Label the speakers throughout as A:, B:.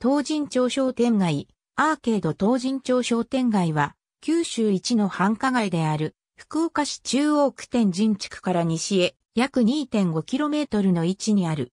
A: 東神町商店街、ア
B: ーケード東神町商店街は、九州一の繁華街である、福岡市中央区天神地区から西へ約 2.5km の位置にある。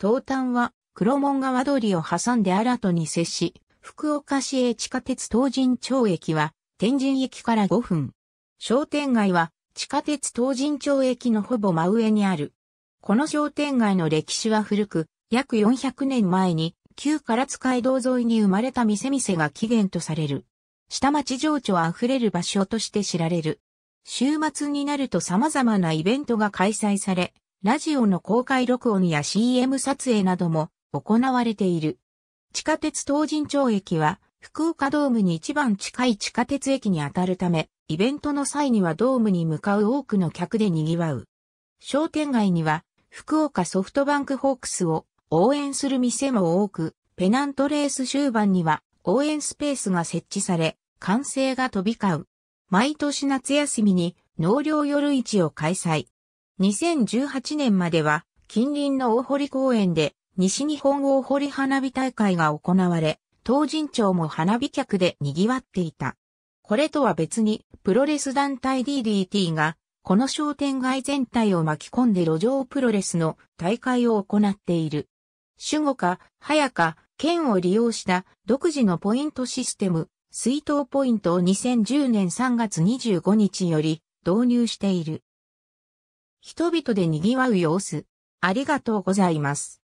B: 東端は黒門川通りを挟んで新戸に接し、福岡市営地下鉄東神町駅は天神駅から5分。商店街は地下鉄東神町駅のほぼ真上にある。この商店街の歴史は古く、約400年前に旧唐津街道沿いに生まれた店々が起源とされる。下町情緒あふれる場所として知られる。週末になると様々なイベントが開催され、ラジオの公開録音や CM 撮影なども行われている。地下鉄東神町駅は福岡ドームに一番近い地下鉄駅にあたるため、イベントの際にはドームに向かう多くの客で賑わう。商店街には福岡ソフトバンクホークスを応援する店も多く、ペナントレース終盤には応援スペースが設置され、歓声が飛び交う。毎年夏休みに農業夜市を開催。2018年までは近隣の大堀公園で西日本大堀花火大会が行われ、東神町も花火客で賑わっていた。これとは別にプロレス団体 DDT がこの商店街全体を巻き込んで路上プロレスの大会を行っている。守護か、早か、県を利用した独自のポイントシステム、水筒ポイントを2010年3月25日より導入
A: している。人々で賑わう様子。ありがとうございます。